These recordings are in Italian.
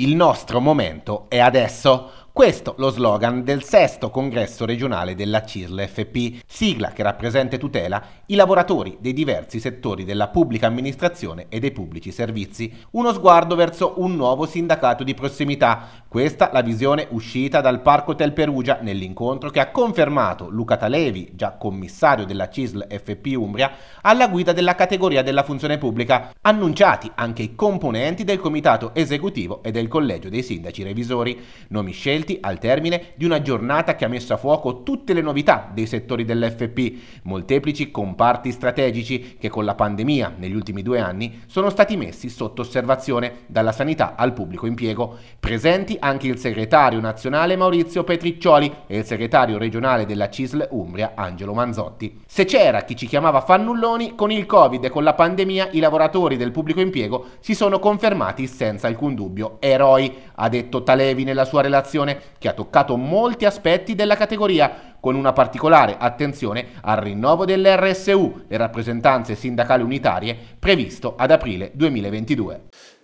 Il nostro momento è adesso. Questo lo slogan del sesto congresso regionale della CISL FP, sigla che rappresenta e tutela i lavoratori dei diversi settori della pubblica amministrazione e dei pubblici servizi. Uno sguardo verso un nuovo sindacato di prossimità. Questa la visione uscita dal Parco Hotel Perugia nell'incontro che ha confermato Luca Talevi, già commissario della CISL FP Umbria, alla guida della categoria della funzione pubblica, annunciati anche i componenti del comitato esecutivo e del collegio dei sindaci revisori, nomi scelti contenti al termine di una giornata che ha messo a fuoco tutte le novità dei settori dell'FP, molteplici comparti strategici che con la pandemia negli ultimi due anni sono stati messi sotto osservazione dalla sanità al pubblico impiego. Presenti anche il segretario nazionale Maurizio Petriccioli e il segretario regionale della CISL Umbria Angelo Manzotti. Se c'era chi ci chiamava fannulloni, con il Covid e con la pandemia i lavoratori del pubblico impiego si sono confermati senza alcun dubbio eroi, ha detto Talevi nella sua relazione, che ha toccato molti aspetti della categoria, con una particolare attenzione al rinnovo dell'RSU, le rappresentanze sindacali unitarie, previsto ad aprile 2022.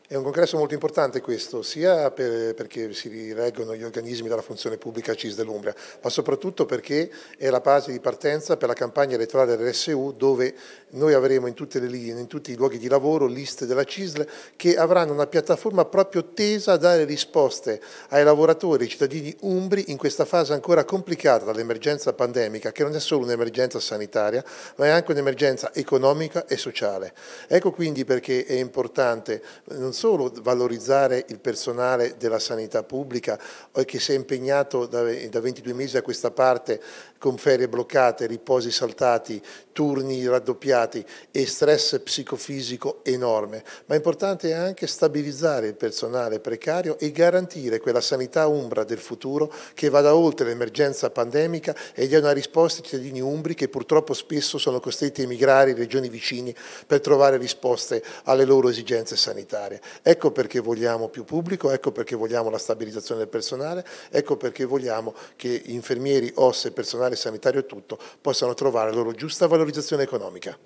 È un congresso molto importante questo, sia per, perché si rileggono gli organismi della funzione pubblica CIS dell'Umbria, ma soprattutto perché è la base di partenza per la campagna elettorale dell'RSU dove noi avremo in tutte le linee, in tutti i luoghi di lavoro, liste della CISL che avranno una piattaforma proprio tesa a dare risposte ai lavoratori, ai cittadini umbri in questa fase ancora complicata dall'emergenza pandemica, che non è solo un'emergenza sanitaria, ma è anche un'emergenza economica e sociale. Ecco quindi perché è importante non solo valorizzare il personale della sanità pubblica che si è impegnato da, 22 mesi a questa parte con ferie bloccate, riposi saltati, turni raddoppiati e stress psicofisico enorme, ma è importante anche stabilizzare il personale precario e garantire quella sanità umbra del futuro che vada oltre l'emergenza pandemica e dia una risposta ai cittadini umbri che purtroppo spesso sono costretti a emigrare in regioni vicine per trovare risposte alle loro esigenze sanitarie. Ecco perché vogliamo più pubblico, ecco perché vogliamo la stabilizzazione del personale, ecco perché vogliamo che infermieri, osse, personale sanitario e tutto possano trovare la loro giusta valorizzazione economica.